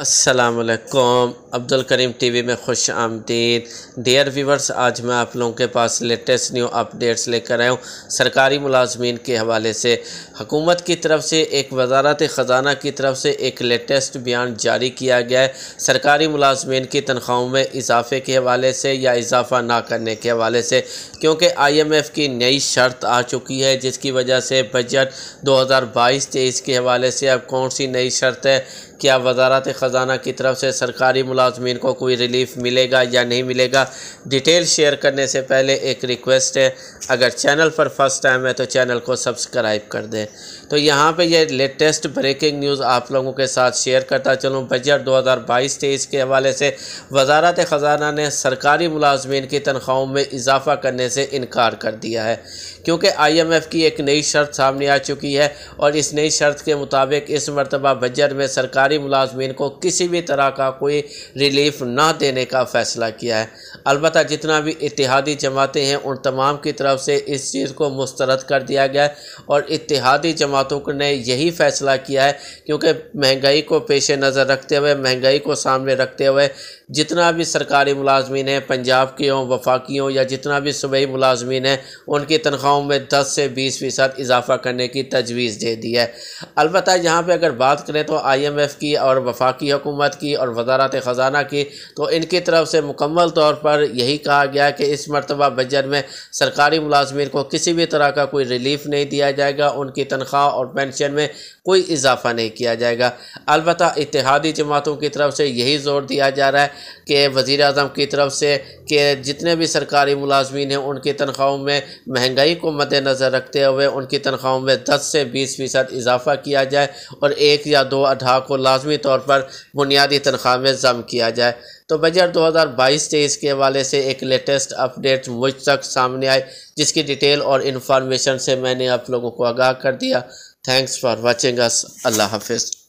असलकम अब्दुल करीम वी में खुश आमदीद डियर व्यूवर्स आज मैं आप लोगों के पास लेटेस्ट न्यू अपडेट्स लेकर आया हूँ सरकारी मुलाजमीन के हवाले से हकूमत की तरफ से एक वजारत ख़जाना की तरफ से एक लेटेस्ट बयान जारी किया गया है सरकारी मुलाजमीन की तनख्वाहों में इजाफे के हवाले से या इजाफा ना करने के हवाले से क्योंकि आई एम एफ़ की नई शर्त आ चुकी है जिसकी वजह से बजट दो हज़ार बाईस तेईस के हवाले से अब कौन सी नई शर्त है क्या वजारत खजाना की तरफ से सरकारी मुलाजमीन को कोई रिलीफ मिलेगा या नहीं मिलेगा डिटेल शेयर करने से पहले एक रिक्वेस्ट है अगर चैनल पर फर्स्ट टाइम है तो चैनल को सब्सक्राइब कर दें तो यहाँ पे ये लेटेस्ट ब्रेकिंग न्यूज़ आप लोगों के साथ शेयर करता चलूँ बजट दो हज़ार बाईस तेईस के हवाले से वजारत ख़जाना ने सरकारी मुलाजमीन की तनख्वाहों में इजाफा करने से इनकार कर दिया है क्योंकि आई एम एफ़ की एक नई शर्त सामने आ चुकी है और इस नई शर्त के मुताबिक इस मरतबा बजट में सरकारी मुलाजमीन को किसी भी तरह का कोई रिलीफ ना देने का फ़ैसला किया है अलबत् जितना भी इतिहादी जमातें हैं उन तमाम की तरफ से इस चीज़ को मुस्तरद कर दिया गया है और इतिहादी जमातों ने यही फ़ैसला किया है क्योंकि महंगाई को पेश नज़र रखते हुए महंगाई को सामने रखते हुए जितना भी सरकारी मुलाजमन हैं पंजाब के हों वफाकी हों या जितना भी सूबे मुलाजमी हैं उनकी तनख्वाहों में दस से बीस फ़ीसद इजाफा करने की तजवीज़ दे दी है अलबत् यहाँ पर अगर बात करें तो आई एम एफ़ की और वफाकी हुकूमत की और वजारत ख़जाना की तो इनकी तरफ से मुकम्मल तौर पर यही कहा गया है कि इस मरतबा बजट में सरकारी मुलाजमी को किसी भी तरह का कोई रिलीफ नहीं दिया जाएगा उनकी तनख्वाह और पेंशन में कोई इजाफा नहीं किया जाएगा अलबत् इतिहादी जमातों की तरफ से यही जोर दिया जा रहा है कि वज़ी अजम की तरफ से कि जितने भी सरकारी मुलाजमी हैं उनकी तनख्वाहों में महंगाई को मद्दनज़र रखते हुए उनकी तनख्वाहों में दस से बीस फ़ीसद इजाफ़ा किया जाए और एक या दो अडा को लाजमी तौर पर बुनियादी तनख्वाह में ज़म किया जाए तो बजट 2022-23 के हवाले से एक लेटेस्ट अपडेट मुझ तक सामने आई जिसकी डिटेल और इन्फॉर्मेशन से मैंने आप लोगों को आगाह कर दिया थैंक्स फॉर वॉचिंग अस अल्लाह हाफिज़